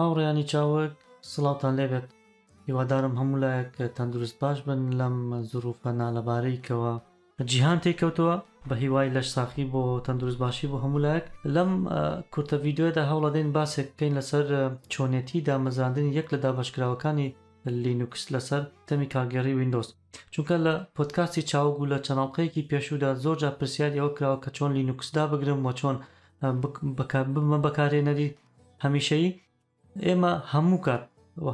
هاوڕیانی چاوەک سڵاتان لێبێت هیوادارم هەموو لایەک کە تەندروست باش بن لەم زروفەنا لەبارەیکەوە جیهان تێککەوتەوە بە هیوای لەش ساخی بۆ تەندروست باشی بۆ هەمولایەک لەم کورتە یددیوێدا هەوڵەدەین باسێککەین لەسەر چۆنێتی دامەزاندن یەک لە دابشکراوەکانی لینوکس لەسەر تەمی کارگەری وینندۆز چونکە لە پۆتکاسی چاوگو لە چەناڵلقەیەکی پێشودا زۆرجا پرسیاری ئەوە کراوە کە چۆن لینوکسدا بگرم وە چۆن بەکارێنەری هەمیشەی ئێمە هەموو کات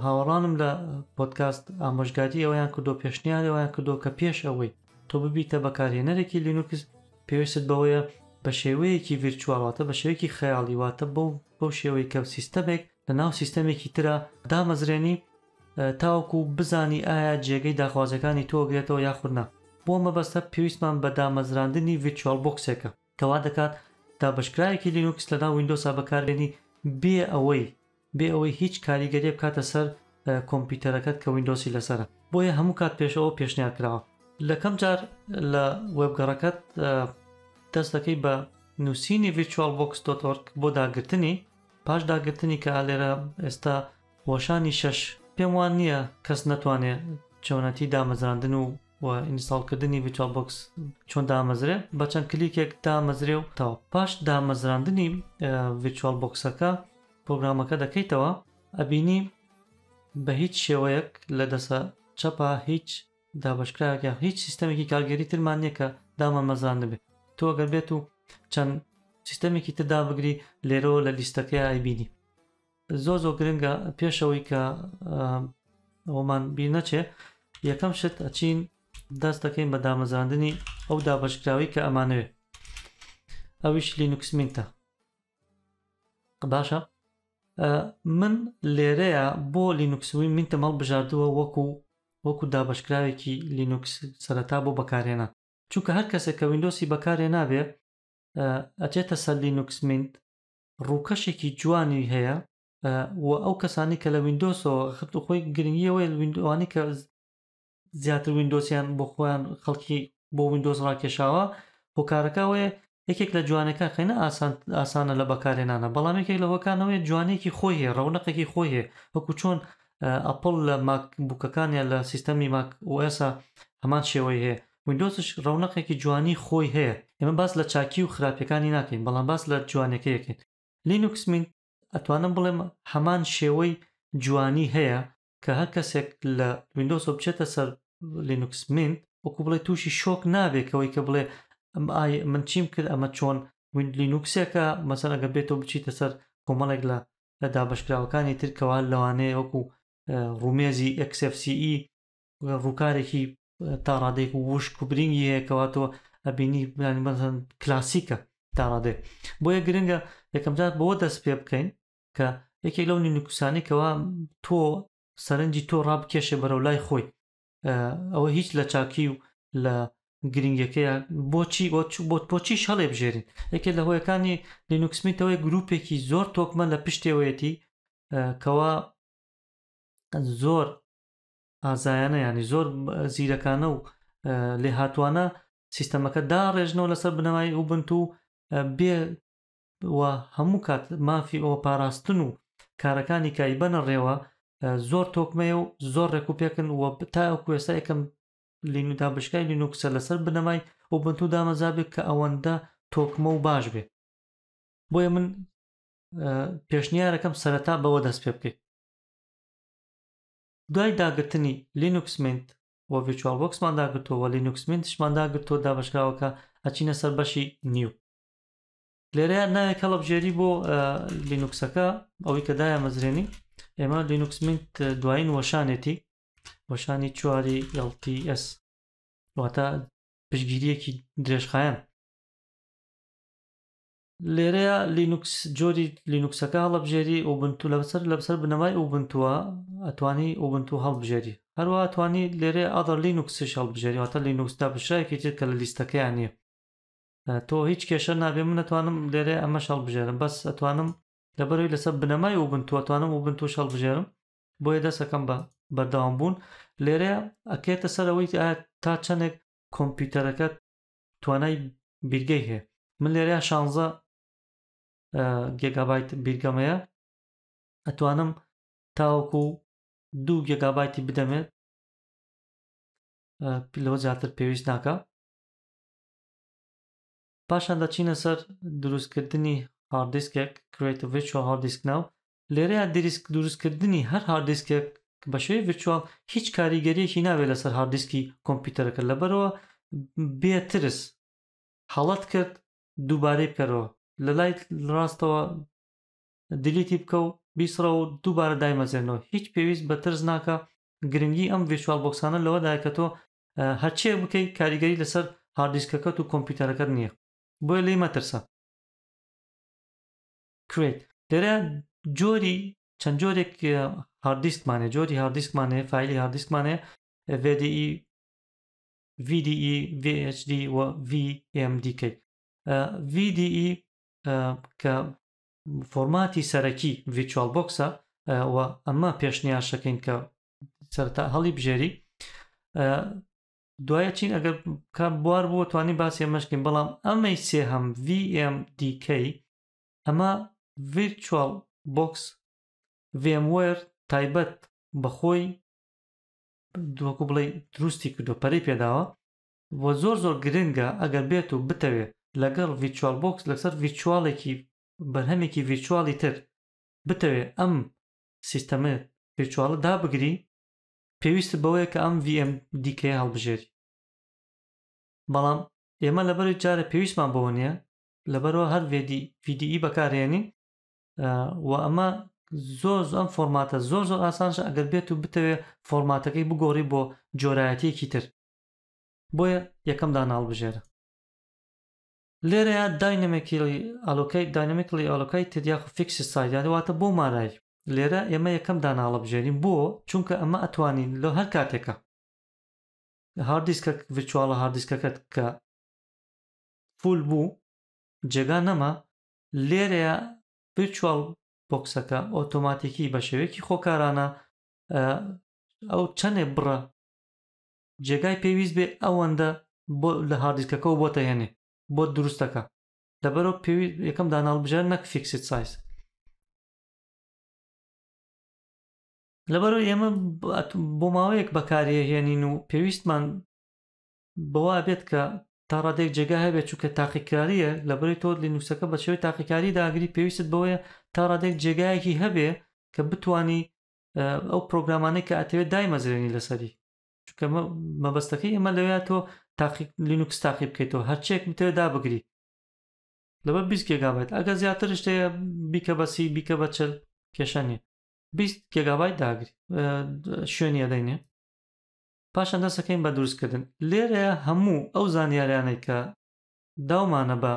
هاوەڕانم لە پۆتکاست ئامۆژگاتی ئەویان کردو پێشنیانەوەیان کردو کە پێش ئەوەی تۆ ببیتە بەکارهێنەرێکی لینوکس پێویست بەوەیە بە شێوەیەکی ڤرچواڵاتە بە شێوەیەکی خەیاڵیواتە بۆ بۆ شێوەی کە سیستەمێک لە ناو سیستەمێکی ترا دامەزرێنی تاوکو بزانی ئایا جێگەی داخوازەکانی تۆگرێتەوە یاخورنا بۆ مەبەستە پێویستمان بە دامەزراندنی ڤچوال بکسێکە کەوا دەکات تا بەشکرایەکی لینوکس لەنا وینندۆسا بەکارێنی بێ ئەوەی بێ ئەوەی هیچ کاریگەری بکاتە سەر کۆمپیوتەرەکەت کە وینندۆسی لەسرە بۆیە هەموو کات پێشەوە پێشنیار کراوە لەکەم جار لە وێبگەڕەکەت دەست دەکەی بە نووسینی ڤچوال بۆکس دۆتۆرک بۆ داگرتنی پاش داگرتنی کە لێرە ئێستا وەشانی شش پێم وان نییە کەس نتوانێت چۆنەتی دامەزراندن و و ئینستالکردنی ڤچوال بۆکس چۆن دامەزرێ بە چەند کلیکێک دامەزرێ و تاو پاش دامەزراندنی ڤچوال بۆکسەکە پرۆگرامەکە دەکەیتەوە ئەبینی بە هیچ شێوەیەک لە دەسە چەپا هیچ دابشکراکە هیچ سیستەمێکی کارگەری ترمان نییە کە دامە مەزان دەبێت تۆگەر بێت و چەند سیستەمێکی تدا بگری لێرەوە لە لیستەکەی ئایبینی زۆ زۆ گرنگە پێشەوەی کە ئەومان بیر نەچێ یەکەم شت ئەچین دەست دەکەین بە دامەزاندنی ئەو دابشکراوی کە ئەمانەوێت ئەویش لینوکسمینتە باشە من لێرەیە بۆ لینوکسوی من تەمەڵ بژاردووە وەکو وەکو دابشکراوێکی لینوکس سەرەتا بۆ بەکارێنە چونکە هەر کەسێک کە وینندۆسی بەکارێ نابێ ئەچێتە سەر لینوکس منت ڕووکەشێکی جوانی هەیە و ئەو کەسانی کە لە وینندۆسەوە خت و خۆی گرنگیەوەی وینندوانی کە زیاتر وینندۆسیان بۆ خۆیان خەڵکی بۆ وینندۆز ڕاکێشاوە هۆکارەکەوەیە یەکێک لە جوانەکە خێنە ئاسانە لە بەکارێنانە بەڵام یەکێک لەوەکانەوەی جوانێکی خۆی هەیە ڕەونەقێکی خۆی هەیە وەکو چۆن ئەپل لە ماکبووکەکانیان لە سیستەمی ماکسا هەمان شێوەی هەیە وینندۆسش ڕەونەقێکی جوانی خۆی هەیە ئێمە باس لە چاکی و خراپەکانی ناکەین بەڵام باس لە جوانەکەیەکەین لینوکس من ئەتوانم بڵێم هەمان شێوەی جوانی هەیە کە هەر کەسێک لە وینندۆس بچێتە سەر لینوکس من وەکو بڵێ تووشی شۆک نابێکەوەی کە بڵێ ئەم ئای من چیم کرد ئەمە چۆن وینلینوکسێکە مەسەرەگە بێتەوە بچیتە سەر کۆمەڵێک لە دابشکراوەکانی ترکەوە لەوانەیە وەکو ڕومێزی ئەکسFCE ڕووکارێکی تاڕادێک و وش کوبرینگی هەیەکەواتەوە ئەبینی بزان کلاسیکە تاڕادێ بۆیە گرنگە یەکەمجات بەوە دەست پێ بکەین کە یەکێک لەو نینکوسانێکەوە تۆ سەرنجی تۆ ڕابکێشێ بەرەو لای خۆی ئەوە هیچ لە چاکی و لە گرنگەکەیە بۆچی بۆچی شەڵێ بژێرین یەکێ لە هۆیەکانی لینوکسمیتەوەی گرروپێکی زۆر تۆکمە لە پشتێوەیەتی کەوا زۆر ئازایانە ینی زۆر زیرەکانە و لێ هاتوانە سیستەمەکە داڕێژنەوە لەسەر بنەمای وبنت و بێ هەموو کات مافی ئەوە پاراستن و کارەکانی کایبەنە ڕێوە زۆر تۆکمەیە و زۆر ڕێکوپێکن و تا کوێستا یەکەم لینودا بشکای لینوکسە لەسەر بنەمای و بنتو دامەزابێت کە ئەوەندە تۆکمە و باش بێ بۆیە من پێشنیارەکەم سەرەتا بەوە دەست پێ بکەیت دوای داگرتنی لینوکسمنت وە ڤچوال بۆکسمان داگرتەوە لینوکسمنت شمان داگرتۆ دابشکراوەکە ئەچینە سەر بەشی نیو لێرەیە نایە کەڵبژێری بۆ لینوکسەکە ئەوەی کە دایە مەزرێنی ئێمە لینوکسمنت دوایین وەشانێتی وەشانی چواری LTS واتە پشگیریەکی درێژخایەن لێرەیە لینوکس جۆری لینوکسەکە هەڵبژێری ئۆبنتو لە بەسەر لە بەسەر بنەمای ئۆبنتووە ئەتوانی ئۆبنتو هەڵبژێری هەروە ئەتوانی لێرێ ئادر لینوکسش هەڵبژێری واتە لینوکسدا بشایەکی تر کە لە لیستەکەیان نیە تۆ هیچ کێشە نابێ من نتوانم لێرێ ئەمە هەڵبژێرم بەس ئەتوانم لەبەروی لەسەر بنەمای ئۆبنتو ئەتوانم ئۆبنتو هەڵبژێرم بۆیە دەسەکەم بە بەرداوامبوون لێرەیە ئەکێتە سەرەوەی تا چەندێک کۆمپیوتەرەکە توانای بیرگەی هەیە من لێرەیە شانزە گێگابایت بیرگەمەیە ئەتوانم تاوەکو دوو گێگابایتی بدەمێت لەوە زیاتر پێویست ناکە پاشان دەچینە سەر دروستکردنی هاردیسکێک کرێتە ڤچوە هاردیسک ناو لێرەیە دیریسک دروستکردنی هەر هاردیسکێک بە شوێ ڤچوال هیچ کاریگەریەکی ناوێت لەسەر هاردیسکی کۆمپیوتەرەکە لەبەرەوە بێترس حڵەت کرد دووبارەی بکەرەوە لە لای ڕاستەوە دلیتی بکە و بیسرە و دووبارە دایمەزێنەوە هیچ پێویست بە ترس ناکە گرنگی ئەم ڤێشوال بۆکسانە لەوە دایکەتەوە هەرچێ بکەی کاریگەری لەسەر هاردیسکەکەت و کۆمپیوتەرەکەت نییە بۆیە لی مەترسە کرێت دەرە جۆری چەند جۆرێک هەردیسکمانێ جۆری هەردیسکمانێ فیلی هەردیسکمانێ VDI VDI e، VHD e، و VMDK VDI e، کە فۆرماتی سەرەکی ڤچال بۆکسە و ئەمە پێشنیاشەکەین کە سەرتا هەڵی بژێری دوایە چین ئەگەر کار بوار بوو توانی باسی مەشکین بەڵام ئەمەی سێ هەم VMDK ئەمە ڤچال بۆکس VMware تایبەت بەخۆی دووەکو بڵێ دروستی کردو پەری پێداوە بۆ زۆر زۆر گرنگە ئەگەر بێت و بتەوێت لەگەڵ ڤچوال بۆکس لەسەر ڤچوالێکی بەرهەمێکی ڤچوالی تر بتەوێت ئەم سیستەمە ڤچوالە دابگری پێویستە بەوەیە کە ئەم VM دیکە هەڵبژێری بەڵام ئێمە لەبەر جارە پێویستمان بۆ نییە لەبەرەوە هەر وێدی VDE بەکارێنین و ئەمە زۆر ئەم فۆرماتە زۆر زۆر ئاسانش ئەگەر بێت و بتەوێت فۆرماتەکەی بگۆڕی بۆ جۆرایەتێکی تر بۆیە یەکەمدا ناڵبژێرە لێرەیە داینەمێکیلی ئالۆکەی داینەمیکلی ئالۆکای تریاخ فیکسی سایدیانەواتە بۆ مارایی لێرە ئێمە یەکەمدا ناڵەبژێنین بۆ چونکە ئەمە ئەتوانین لە هەر کاتێکە هاردیسکە ڤچواڵە هاردیسکەکەت کە فول بوو جێگا نەما لێرەیە ڤچوال بۆکسەکە ئۆتۆماتیکی بە شێوەیەکی خۆکارانە ئەو چەندێ بڕە جێگای پێویست بێ ئەوەندە بۆ لە هاردیسکەکەەوە بۆ تەهێنێ بۆ دروستەکە دەبەرەوە پێویست یەکەم داناڵبژار نەک فیکسیت سایز لەبەرەوە ئێمە بۆ ماوەیەک بەکارهێنین و پێویستمان بەوا بێت کە تا ڕادێک جێگا هەبێت چووکە تاقیکاریە لەبەری تۆ لینوکسەکە بە شێوەی تاقیکاری داگری پێویست بەوەیە تا ڕادێک جێگایەکی هەبێ کە بتانی ئەو پرۆگرامانەی کە ئەتەوێت دایمەزرێنی لەسەری چکە مەبەستەکەی ئەمە لەوێت تۆ لینوکس تاقی بکەیتەوە هەرچێک متێ دابگری لەبەر بیست گێگابیت ئەگە زیاتر شتەیە بیکە بەسی بیکە بەچل کێشە نیە بیست گێگابیت داگری شوێنی ئەدەینێ پاشان دەسەکەین بە دروستکردن لێرەیە هەموو ئەو زانیاریانەی کە داومانە بە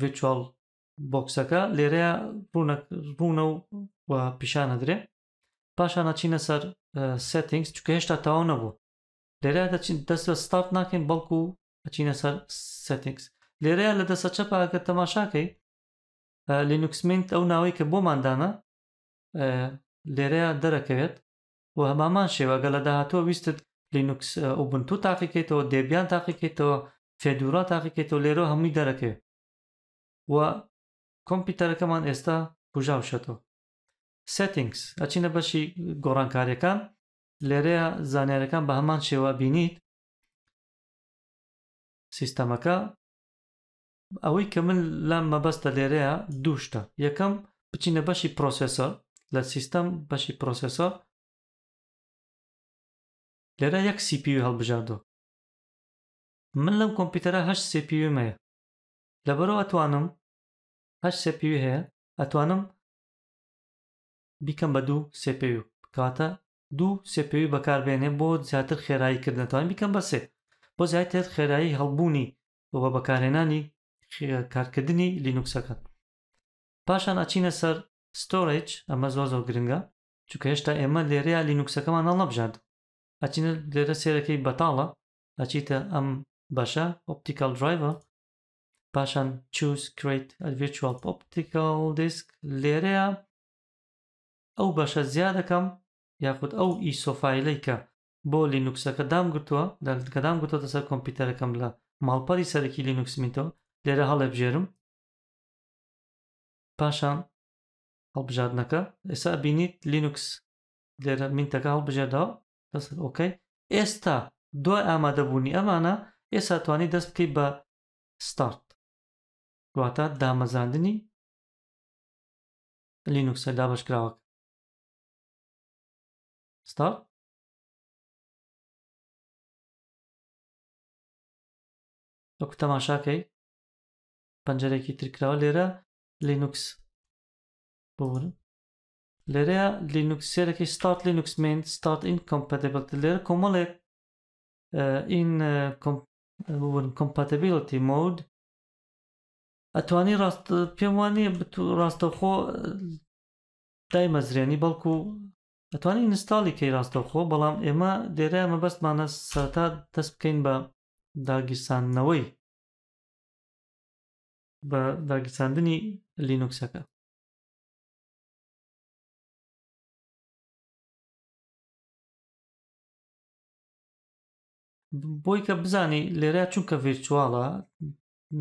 ڤچال بۆکسەکە لێرەیە ڕوونە و پیشانە درێ پاشانە چینە سەر سێتینگس چکە هێشتا تاوا نەبوو لێرە دەست بە ستارت ناکەین بەڵکو و ئەچینە سەر سێتینگس لێرەیە لە دەسە چەپاکە تەماشاکەی لینوکسمنت ئەو ناوەی کە بۆماندانە لێرەیە دەرەکەوێت و هەمامان شێوەگە لە داهاتۆ ویستت لینوکس ئۆبنتو تاقیکێتەوە دێبیان تاقیکێتەوە فێدورا تاقیکێتەوە لێرە هەمووی دەرەکێ و کۆمپیوتەرەکەمان ئێستا پوژاوشێتەوە سێتینگس ئەچینە بەشی گۆڕانکاریەکان لێرەیە زانیارەکان بە هەمان شێوە بینیت سیستەمەکە ئەوەی کە من لام مەبەستە لێرەیە دووشتە یەکەم بچینە بەشی پرۆسسۆر لە سیستەم بەشی پرۆسسۆر لێرە یەک سیPU هەڵبژاردۆ من لەم کۆمپیوتەرە هەش سپیو مەیە لەبەرەوە ئەتوانم هەش سپیو هەیە ئەتوانم بیکەم بە دوو سپیو کاتە دوو سپیوی بەکاربێنێ بۆ زیاتر خێرایی کردنەوەی بیکەم بە سێ بۆ زیاتر خێرایی هەڵبوونی بە بەکارهێنانی کارکردنی لینوکسەکە پاشان ئەچینە سەر ستۆرج ئەمە زۆ زۆر گرنگە چونکە هێشتا ئێمە لێرەیە لینوکسەکەمان هەڵەبژاند ئەچینە لێرە سێرەکەی بەتاڵە ئەچیتە ئەم بەشە ئۆپتیکال درایڤە پاشان چوز کریت ئەڤچوال ئۆپتیکال دیسک لێرەیە ئەو بەشە زیاد دەکەم یاخود ئەو ئیسۆفایلەی کە بۆ لینوکسەکە دامگرتووە دەکە دامگوتۆ دەسەر کۆمپیوتەرەکەم لە ماڵپەری سەرەکی لینوکسمینتۆ لێرە هەڵێبژێرم پاشان هەڵبژاردنەکە ئێستا بینیت لینوکس لێرە مینتەکە هەڵبژێردەوە دەست ئۆکەی ئێستا دوای ئامادەبوونی ئەمانە ئێستا توانی دەست بکەیت بە ستارت واتە دامەزاندنی لینوکسە دابشکراوەکە ستارت وەکو تەماشاکەی پەنجەرێکی ترکراوە لێرە لینوکس بورن لەرەیە لینوکس سێرەکەی ستارت لینوکس مین ستارت ئین کۆمپەتبلت لێرە کۆمەڵێک ئین کۆمپاتەبیڵەتی مۆود ئەتوانی ڕاست پێم وانە ڕاستەخۆ دای مەزرێنی بەڵکو ئەتوانی ئینستاڵی کەی ڕاستەخۆ بەڵام ئێمە دێرە ئەمە بەستمانە سەرتا دەست بکەین بە داگیرسانەوەی بە داگیرساندنی لینوکسەکە بۆی کە بزانی لێرە چونکە ڤیرچواڵە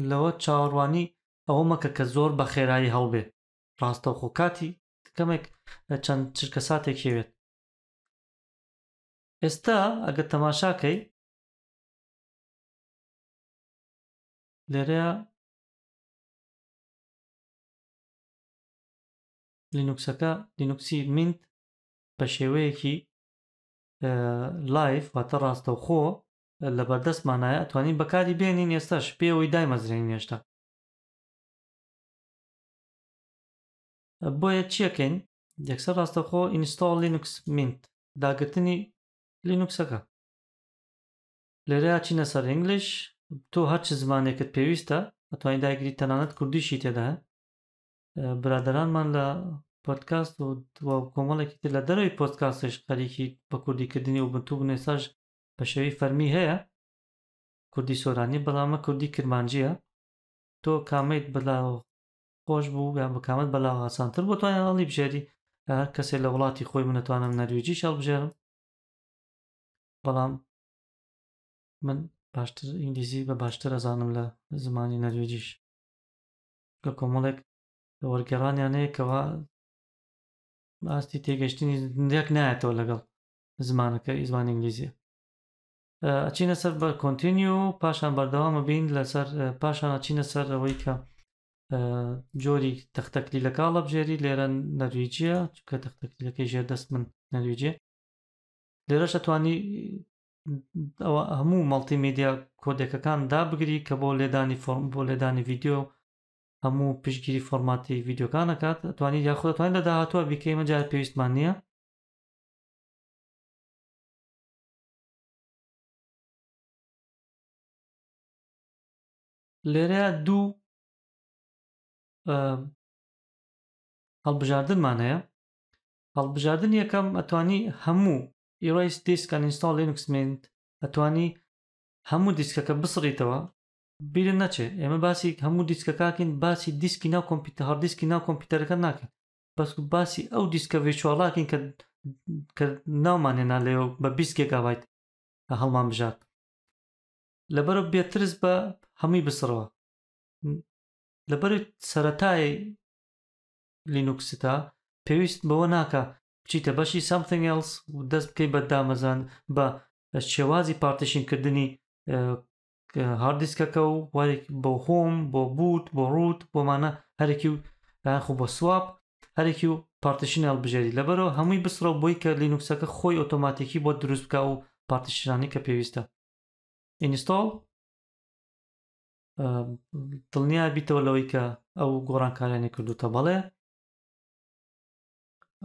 لەوە چاوەڕوانی ئەوە مەکە کە زۆر بە خێرایی هەڵبێ ڕاستەوخۆ کاتی کەمێک چەند چرکە ساتێکێوێت ئێستا ئەگە تەماشاکەی لێرەیە لینوکسەکە لینوکسی مینت بە شێوەیەکی لایف واتە ڕاستەوخۆ لە بەردەستمانایە ئەتوانین بەکاری بێنین ئێستاش پێەوەی دایمەزرێنین هێشتا بۆیە چیەکەین یەکسەر ڕاستەخۆ ئینستال لینوکس مینت داگرتنی لینوکسەکە لێرە چینە سەر ئینگلیش تۆ هەرچ زمانێکت پێویستە ئەتوانین داگیری تەنانەت کوردیشی تێدا برادرانمان لە پۆتکاست و کۆمەڵێکی تر لە دەرەوەی پۆتکاسش قەریکی بە کوردیکردنی و بنتوب نێساژ بە شێوەی فەرمی هەیە کوردی سۆرانی بەڵامە کوردی کرمانجیە تۆ کامەیت بەلاوە خۆش بوو یان بکامەت بەلاو ئاسانتر بۆ توانیان ئەڵی بژێری هەر کەسێک لە وڵاتی خۆی منەتوانم نەروێجی شەڵ بژێرم بەڵام من باشتر ئینگلیزی بە باشتر ئەزانم لە زمانی نەروێجیش لە کۆمەڵێک لە وەرگێڕانیانەیەکەوە ئاستی تێگەشتنی دندێک نایەتەوە لەگەڵ زمانەکە ئیزوان ئینگلیزیە ئەچینە سەر بە کۆنتینی و پاشان بەردەوامە بین لەسەر پاشان ئەچینە سەر ئەوەی کە جۆری تەختەکلی لە کاڵە بژێری لێرە نەرویجیە کە تەختەکلەکەی ژێر دەست من نەرویجێ لێرەش ئەتوانی ئەوە هەموو مەڵتی میدیا کۆدێکەکان دابگری کە بۆ لێدانی فۆرم بۆ لێدانی ڤیددیو هەموو پشتگیری فۆرماتی ڤیددیوکانەکات ئەتوانی یاخودەتوان لە داهاتوە بیکەیمە جار پێویستمان نییە لێرە دوو هەڵبژاردنمان هەیە هەڵبژاردن یەکەم ئەتوانی هەموو ئیڕیس دیسکان ئینستال لینوکسمنت ئەتوانی هەموو دیسکەکە بسڕیتەوە بیرن نەچێ ئێمە باسی هەموو دیسکەکەکەین باسی دیسکی ناو کۆمپیوتە هەردیسکی ناو کۆمپیوتەرەکە ناکەین بەس باسی ئەو دیسکە ڤێچواڵاکەین کە ناومانێنا لێەوە بە بیسکێک ئاوایت هەڵمان بژات لەبەرە بێترس بە هەمووی بسرەوە لەبەر سەتای لینوکستا پێویست بەوە ناکە بچیتە بەشی سامتنگ ئەلس دەست بکەی بە دامەزان بە شێوازی پارتشینکردنی هاردیسکەکە و وارێک بۆ خۆم بۆ بوت بۆ ڕوت بۆمانە هەرێکی و خو بە سواب هەرێکی و پارتشین هەڵبژێری لەبەرەوە هەمووی بسرە بۆی کە لینوکسەکە خۆی ئۆتۆماتیکی بۆ دروست بکە و پارتشیرانی کە پێویستە ئینیستال دڵنیا بیتەوە لەوەی کە ئەو گۆڕانکاریانی کردوتە بەڵێ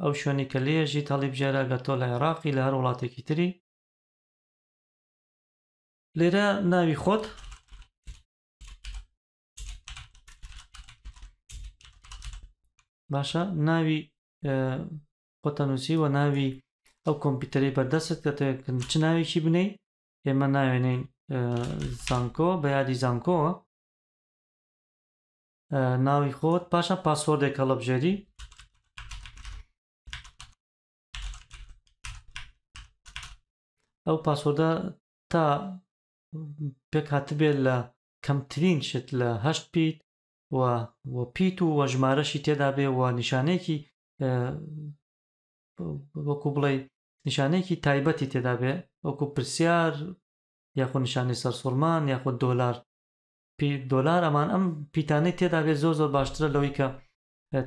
ئەو شوێنی کە لێژی تاڵی بژێرە لە تۆ لە عێراقی لە هەر وڵاتێکی تری لێرە ناوی خۆت باشە ناوی خۆتەنووسی و ناوی ئەو کۆمپیوتەری بەردەست کە تێ چ ناوێکی بنەی ئێمە ناوێنین زانکۆ بە یادی زانکۆ ناوی خۆت پاشە پاسۆردێک کە لەبژێری ئەو پاسۆدە تا پێک هاتبێت لە کەمترین شت لە هەشت پیت و پیت و وە ژمارەشی تێدا بێ و نیشانەیەکی وەکو بڵێ نیشانەیەکی تایبەتی تێدا بێ وەکو پرسیار یاخۆ نیشانی سەر سوورمان یاخۆ دۆلار دۆلار ئەمان ئەم پیتانەی تێدا بێت زۆر زۆر باشترە لەوەی کە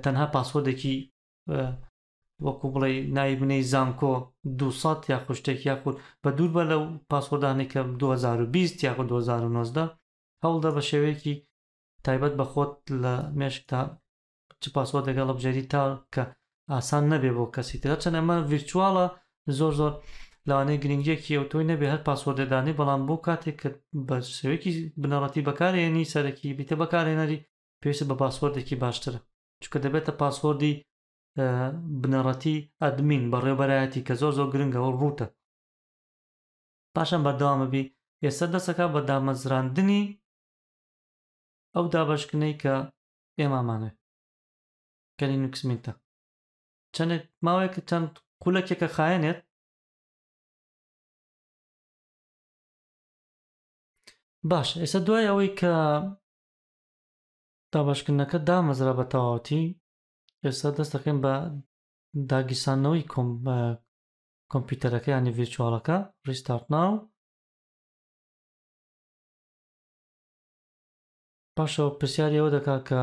تەنها پاسۆدێکی وەکو بڵێ نایبنەی زانکۆ 200 یا خوشتێک یاخود بە دوور بە لەو پاسۆدانی کە 2020 یاخود 2019 هەوڵدا بە شێوەیەکی تایبەت بە خۆت لە مێشکتا چ پاسۆ دەگەڵ بژێری تا کە ئاسان نەبێ بۆ کەسی ترە چەند ئەمە ڤرچواڵە زۆر زۆر لەوانەیە گرنگجێکی ئەو تۆی نەبێ هەر پاسۆردەدانی بەڵام بۆ کاتێک کە بە شوێکی بنەڕەتی بەکارێنی سەرەکی بیتە بەکارێنەری پێویستە بە پاسۆردێکی باشترە چکە دەبێتە پاسۆردی بنەڕەتی ئەدمین بە ڕێبەرایەتی کە زۆر زۆر گرنگەوە ڕوتە پاشان بەرداوامەبی ئێستا دەسەکە بە دامەزراندنی ئەو دابشکنەی کە ئێمامانێ کەلی نوکسمینتە چەندێک ماوەیەکە چەند قولەکێکە خایەنێت باش ئێستا دوای ئەوەی کە دابشکردنەکە دامەزرا بە تەواوەتی ئێستا دەست دەکەین بە داگیسانەوەی کۆمپیوتەرەکە ینی ڤچوالەکە ڕیستارت ناو پاشەوە پرسیاریەوە دەکا کە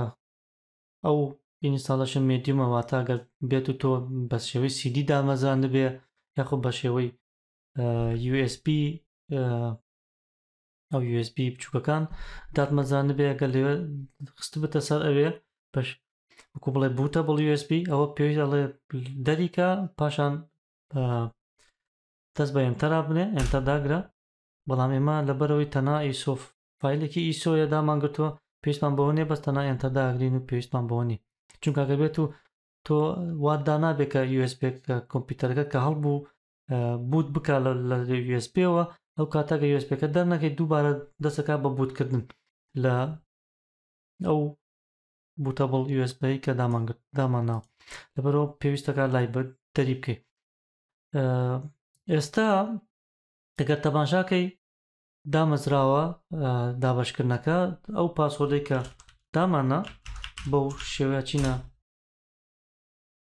ئەو ئینستاالەشە مێدیمەوە تاگەر بێت و تۆ بە شێوەی سیدی دامەزان دەبێ یاخۆ بە شێوەی USB ئەو USB بچووکەکان داتمەزانە بێ گە لێوە خست بتە سەر ئەوێ پش وەکو بڵێ بوتە بڵ USB ئەوە پێویش ئەڵێ دەریکە پاشان دەست بە ئەمتەرا بنێ ئەمتا داگرە بەڵام ئێمە لەبەرەوەی تەنا ئیسۆف فیلێکی ئیسۆیە دامانگرتووە پێشمان بەوە نیە بەس تەنا ئەمتا داگرین و پێشمان بەوەنی چونکەگە بێت و تۆ وادا نابێت کە USB کە کۆمپیوتەرەکە کە هەڵبوو بوت بک لە USB ەوە ئەو کاتەکە یسپەکە دەرنەکەی دووبارە دەسەکە بە بوتکردن لە ئەو بوتەبڵ USB کە دامانگرت دامانناو لەبەرەوە پێویستەکە لای بە دەری بکەیت ئێستا ئەگەر تەبانشاکەی دامەزراوە دابشکردنەکە ئەو پاسۆدەی کە دامانە بەو شێوەیە چینە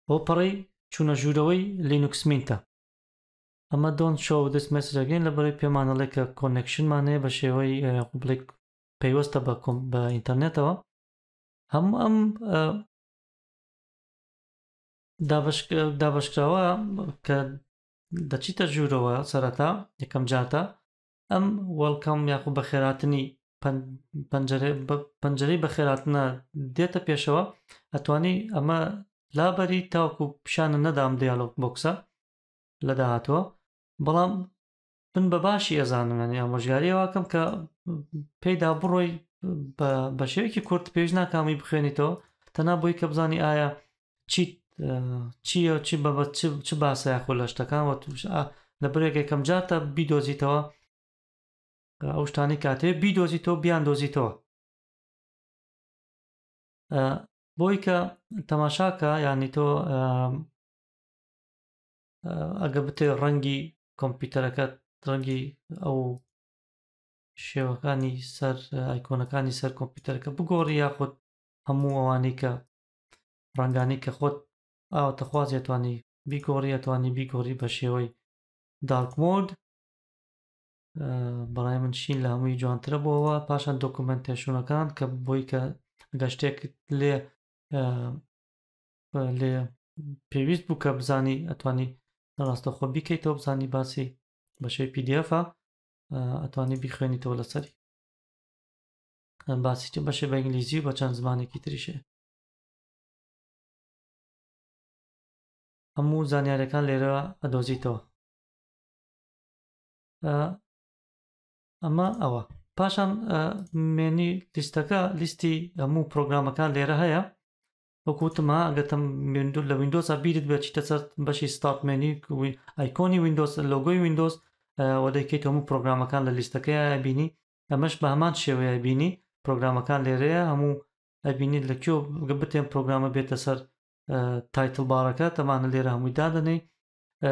بۆ پەڕی چوونە ژوورەوەی لینوکسمینتە ئەمە دۆن شۆ دەست مەسرەگەین لە بەری پێمانەڵێکە کۆنەکشنمانەیە بە شێوەی قوبلێک پەیوەستە بە کۆم بە ئینتەرنێتەوە هەموو ئەم دابشکراوە کە دەچیتە ژوورەوە سەرەتا یەکەم جاتە ئەم وەڵکەم یاخو بە خێراتنی پەنجەرەی بە خێراتنە دێتە پێشەوە ئەتوانی ئەمە لابەری تاوکو پیشانە نەدام دیالۆک بۆکسە لە داهاتوە بەڵام من بەباشی ئەزانم من ئامۆژگاریەوە کەم کە پێیدا بڕۆی بە شێوەیەکی کورت پێش ناکامی بخوێنیتەوە تەنا بۆی کە بزانی ئایا چیت چیە چی بە چ باسە یاخۆ لە شتەکانەوە توش لە برێکێکم جاتە بیدۆزیتەوە ئەو شتانی کاتێ بیدۆزیتەوە بیان دۆزیتەوە بۆی کە تەماشاکە یانی تۆ ئەگە بتێ ڕەنگی کۆمپیوتەرەکەت ڕەنگی ئەو شێوەکانی سەر ئایکۆنەکانی سەر کۆمپیوتەرەکە بگۆڕی یاخود هەموو ئەوانەی کە ڕنگانی کە خۆت ئاوەتەخوازیێتوانی بیگۆڕیەتوانی بیگۆڕی بە شێوەی دارکمۆرد بەڵای من شین لە هەمووی جوانترە بۆەوە پاشان دۆکومنتێشونەکان کە بۆی کە گەشتێک لێ لێ پێویست بوو کە بزانی ئەتوانی ڕاستەخۆ بیکەیتەوە بزانی باسی بەشەی پDFە ئەتوانی بیخوێنیتەوە لەسەری باسیتە بەشێ بە ئینگلیزی و بە چەند زمانێکی تریشێ هەموو زانیارەکان لێرە ئەدۆزیتەوە ئەمە ئەوە پاشان مێنی لیستەکە لیستی هەموو پرۆگرامەکان لێرە هەیە وەکوتمە ئەگەتم وینندور لە وینندۆز بیرت بچیتە سەر بەشی ستاتمێنی ئایکۆنی وینندۆز لۆگۆی وینندۆز وەدەیکیت هەموو پرۆگرامەکان لە لیستەکەی بینی ئەمەش بە هەمان شێوەیە بینی پرۆگرامەکان لێرەیە هەموو ئەبینیت لە کێو بتێن پرۆگرامە بێتە سەر تایتل بارەکە تەمانە لێرە هەمووی دادنەی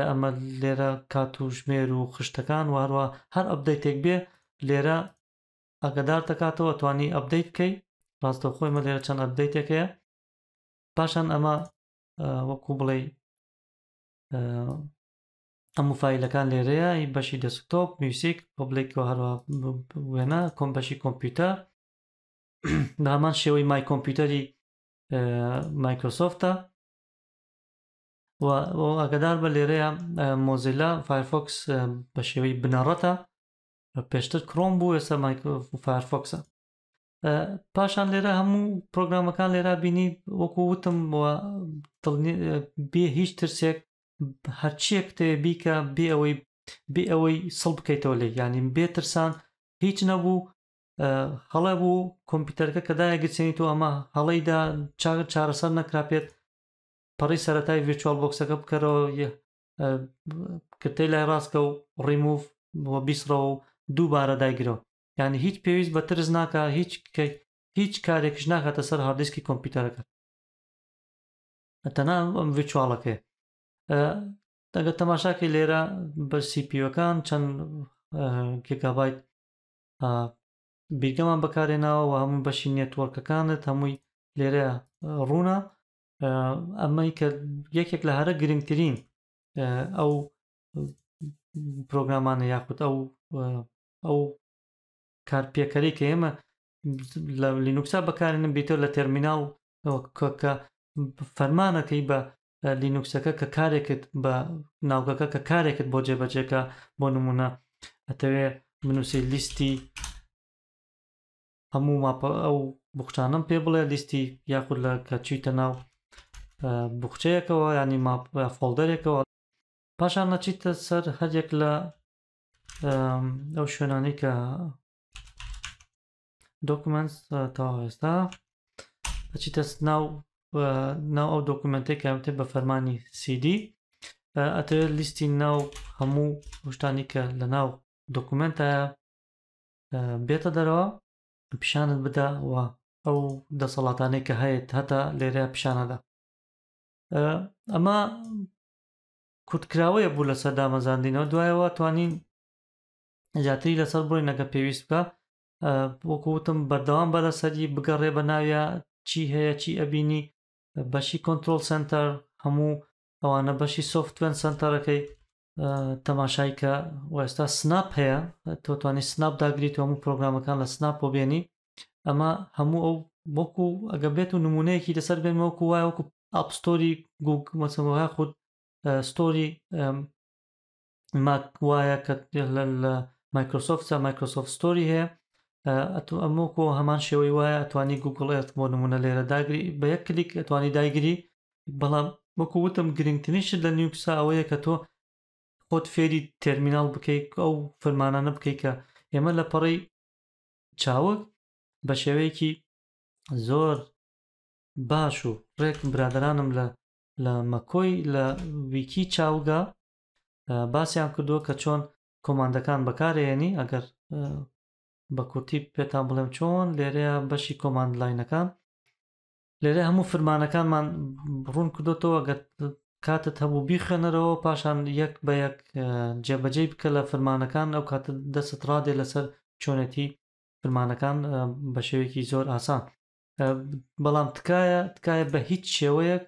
ئەمە لێرە کات و ژمێر و خشتەکان وارووە هەر ئەبدەیتێک بێ لێرە ئەگەدار دەکاتەوە توانی ئەبدەیت بکەی ڕاستەخۆی مە لێرە چەند ئەبدەیتێکەیە پاشان ئەمە وەکو بڵێ ئەموو فیلەکان لێرەیە بەشی دەسکتۆپ میوسیک پبلیک و هەروە وێنە کۆم بەشی کۆمپیوتەر دامان شێوەی مای کۆمپیوتەری مایکرۆسۆفتە ئەگەدار بە لێرەیە مۆزیلا فایرفۆکس بە شێوەی بنەڕەتە پێشتر کرۆم بوو ئێستا فایرفۆکسە پاشان لێرە هەموو پرۆگرامەکان لێرا بینی وەکو وتم بێ هیچ ترسێک هەرچیەک تێ بیکە بێ ئەوەی بێ ئەوەی سڵ بکەیتەوە لێ یانیم بێ ترسان هیچ نەبوو هەڵە بوو کۆمپیوتەرەکە کەدایە گرچێنیتەوە ئەمە هەڵیدا چاگە چارەسەر نەکراپێت پەڕی سەتای ڤچوال بۆکسەکە بکەرەوە کردی لای ڕاستکە و ڕیموف بۆ بیسرەوە دووبارە دایگرەوە یعنی هیچ پێویست بە ترس ناکە هیچ هیچ کارێکش ناکاتە سەر هاردیسکی کۆمپیوتەرەکە تەنا ئەم ڤچواڵەکەی ئەگە تەماشاکە لێرە بە سیپیەکان چەند گگابایت بیرگەمان بەکارێناوە و هەمووی بەشی نێتوەرکەکانت هەمووی لێرە ڕوونا ئەمەی کە یەکێک لە هەرە گرنگترین ئەو پرۆگرامانە یاخود ئەو ئەو کارپیەکەری کە ئێمە لە لینوکسا بەکارێنم بیتەوە لە تەرمینال کە فەرمانەکەی بە لینوکسەکە کە کارێکت بە ناوگەکە کە کارێکت بۆ جێبەجێکە بۆ نمونە ئەتەوێ بنووسی لیستی هەموو ماپە ئەو بخچانم پێ بڵێ لیستی یاخود لە کە چیتە ناو بخچەیەکەوە ینی فۆلدەرێکەوە پاشان نەچیتە سەر هەرێک لە ئەو شوێنانی کە دۆکومنت تا ئێستا ئەچیتە ناو ناو ئەو دۆکومنتەی کامتێ بە فەرمانی CD ئەتەوێت لیستی ناو هەموو هشتانی کە لە ناو دۆکومنتە بێتە دەرەوە پیشانت بداوە ئەو دەسەڵاتانەی کە هەیە هەتا لێرە پیشانەدا ئەمە کورتکراوەیە بوو لەسەر دامەزاندینەوە دوایەوە توانین جاتری لەسەر بڕینەکە پێویست بکە وەکوتم بەردەوام بەدەسەری بگەڕێ بە ناویە چی هەیە چی ئەبینی بەشی کۆنتترۆل سنتەر هەموو ئەوانە بەشی سوفتوێن سنتەرەکەی تەماشای کە وەستا سناپ هەیە تۆتوانی سناپ داگریت هەموو پرۆگرامەکان لە سناپ بۆ بێنی ئەمە هەموو ئەو بۆکو ئەگە بێت و نمونەیەکی لەسەر بێنەوەکو وایە وەکو ئاپستۆری گوگ مەچەمەوە خودود ستۆری ماک وایە کە لە مایکرۆسۆفت مایکرۆسۆفت ستۆری هەیە ئەتو ئەمۆکۆ هەمان شێوەی وایە ئەتوانی گوگڵێت بۆ نمونە لێرە داگری بە یەک کلیک ئەتوانی داگیری بەڵام وەکو وتم گرنگترینشت لە نیوکسا ئەوەیە کە تۆ خۆت فێری تەرمینال بکەیت ئەو فەرمانانە بکەیت کە ئێمە لە پەڕی چاوەک بە شێوەیەکی زۆر باش و ڕێک برادرانم لە لە مەکۆی لە ویکی چاوگا باسییان کردووە کە چۆن کۆماندەکان بەکارێنی ئەگەر بە کورتی پێتان بڵێم چۆن لێرەیە بەشی کۆماند لاینەکان لێرە هەموو فرمانەکانمان بڕون کردوتەوە گە کاتت هەبوو بیخێنەرەوە پاشان یەک بە یەک جێبەجێی بکە لە فرمانەکان ئەو کاتە دەست ڕادێ لەسەر چۆنەتی فرمانەکان بە شێوێکی زۆر ئاسان بەڵام تکایە تکایە بە هیچ شێوەیەک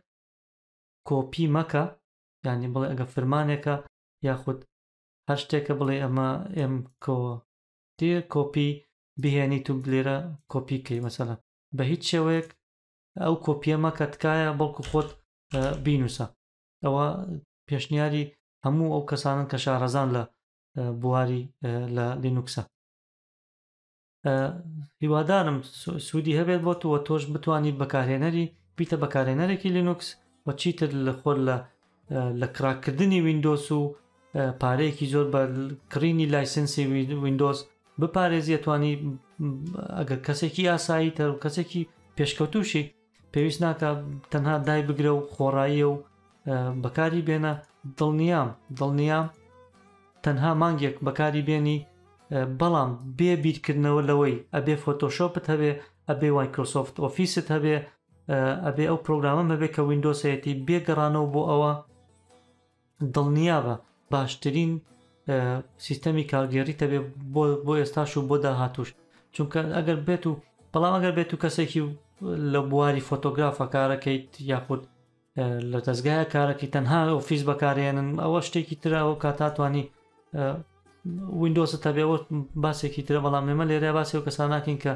کۆپی مەکە ینی بڵێ ئەگە فرمانێکە یاخود هەر شتێکە بڵێ ئەمە ئێم کۆ تێ کۆپی بهێنیت و لێرە کۆپی کەی مەسەە بە هیچ شێوەیەک ئەو کۆپیەمە کە تکایە بەڵکو خۆت بینوسە ئەوە پێشنیاری هەموو ئەو کەسانن کە شارەزان لە بواری لە لینوکسە هیوادارم سوودی هەبێت بۆ توە تۆش بتانی بەکارهێنەری بیتە بەکارهێنەرێکی لینوکس و چیتر لە خۆر لە لە کراکردنی وینندۆس و پارەیەکی زۆر بە کڕینی لایسنسی وینندۆس بپارێزیەتوانی ئەگەر کەسێکی ئاسایی تەر و کەسێکی پێشکەوتوشی پێویست ناکە تەنها دای بگرە و خۆڕاییە و بەکاری بێنە دڵنیام دڵنیام تەنها مانگێک بەکاری بێنی بەڵام بێ بیرکردنەوە لەوەی ئەبێ فۆتۆشۆپت هەبێ ئەبێ وایکرۆسۆفت ئۆفیست هەبێ ئەبێ ئەو پرۆگرامە مەبێ کە وینندۆسەتی بێگەڕانەوە بۆ ئەوە دڵنیابە باشترین سیستەمی کاگێری تەبێ بۆ ئێستاش و بۆ داهاتوش چونکە ئەگەر بێت و بەڵام ئەگەر بێت و کەسێکی لە بواری فۆتۆگرافە کارەکەیت یاخود لە دەستگایە کارەکەی تەنها ئۆفیس بەکارێنن ئەوە شتێکی تراوە کاتاتوانی وینندۆسە تەبێەوە باسێکی ترە بەڵام ئێمە لێرە باسی و کەسان ناکەین کە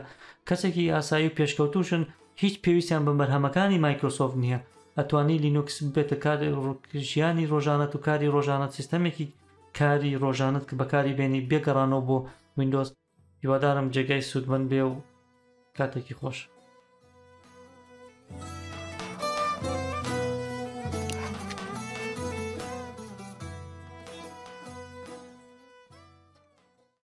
کەسێکی ئاسایی و پێشکەوتوشن هیچ پێویستیان بەمبەرهەمەکانی مایکرۆسۆف نییە ئەتوانی لینوکس بێتە کاری ڕژیانی ڕۆژانەت و کاری ڕۆژانەت سیستەمێکی کاری ڕۆژانت کە بەکاری بێنی بێگەڕانەوە بۆ وینندۆز هیوادارم جێگای سوودمەند بێ و کاتێکی خۆش